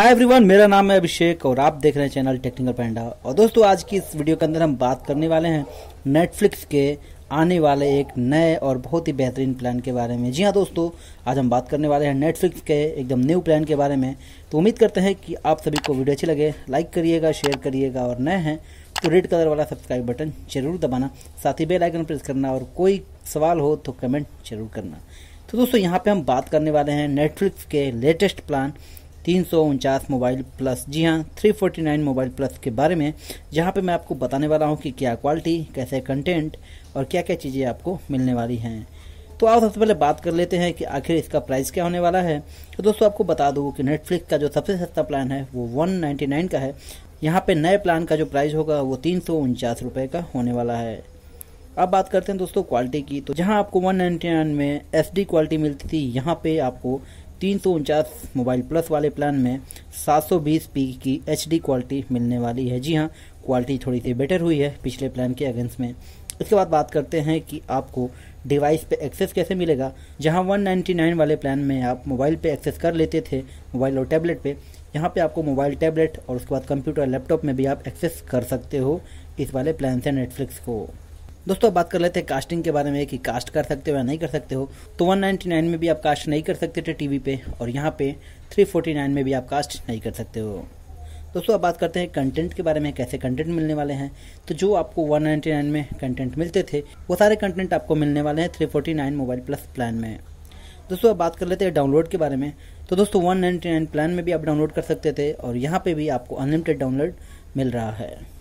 hi everyone मेरा नाम है अभिषेक और आप देख रहे हैं चैनल टेक्निकल पैंडा और दोस्तों आज की इस वीडियो के अंदर हम बात करने वाले हैं नेटफ्लिक्स के आने वाले एक नए और बहुत ही बेहतरीन प्लान के बारे में जी हाँ दोस्तों आज हम बात करने वाले हैं नेटफ्लिक्स के एकदम न्यू प्लान के बारे में तो उम्मीद करते हैं कि आप सभी को वीडियो अच्छी लगे लाइक करिएगा शेयर करिएगा और नए हैं तो रेड कलर वाला सब्सक्राइब बटन जरूर दबाना साथ ही बेल आइकन प्रेस करना और कोई सवाल हो तो कमेंट जरूर करना तो दोस्तों यहाँ पे हम बात करने वाले हैं नेटफ्लिक्स के लेटेस्ट प्लान तीन मोबाइल प्लस जी हाँ 349 मोबाइल प्लस के बारे में जहाँ पे मैं आपको बताने वाला हूँ कि क्या क्वालिटी कैसे कंटेंट और क्या क्या चीज़ें आपको मिलने वाली हैं तो आप सबसे पहले बात कर लेते हैं कि आखिर इसका प्राइस क्या होने वाला है तो दोस्तों आपको बता दूँ कि नेटफ्लिक्स का जो सबसे सस्ता प्लान है वो वन का है यहाँ पे नए प्लान का जो प्राइस होगा वो तीन रुपए का होने वाला है अब बात करते हैं दोस्तों क्वालिटी की तो जहां आपको 199 में एसडी क्वालिटी मिलती थी यहाँ पे आपको तीन सौ उनचास मोबाइल प्लस वाले प्लान में सात सौ बीस पी की एच डी क्वालिटी मिलने वाली है जी हाँ क्वालिटी थोड़ी सी बेटर हुई है पिछले प्लान के अगेंस्ट में इसके बाद बात करते हैं कि आपको डिवाइस पे एक्सेस कैसे मिलेगा जहाँ वन नाइन्टी नाइन वाले प्लान में आप मोबाइल पे एक्सेस कर लेते थे मोबाइल और टैबलेट पे यहाँ पे आपको मोबाइल टैबलेट और उसके बाद कंप्यूटर लैपटॉप में भी आप एक्सेस कर सकते हो इस वाले प्लान से नेटफ्लिक्स को दोस्तों बात कर लेते हैं कास्टिंग के बारे में कि कास्ट कर सकते हो या नहीं कर सकते हो तो 199 में भी आप कास्ट नहीं कर सकते थे टीवी पे और यहाँ पे 349 में भी आप कास्ट नहीं कर सकते हो दोस्तों अब बात करते हैं कंटेंट के बारे में कैसे कंटेंट मिलने वाले हैं तो जो आपको 199 में कंटेंट मिलते थे वो सारे कंटेंट आपको मिलने वाले हैं 349 मोबाइल प्लस प्लान में दोस्तों अब बात कर लेते हैं डाउनलोड के बारे में तो दोस्तों 199 प्लान में भी आप डाउनलोड कर सकते थे और यहाँ पे भी आपको अनलिमिटेड डाउनलोड मिल रहा है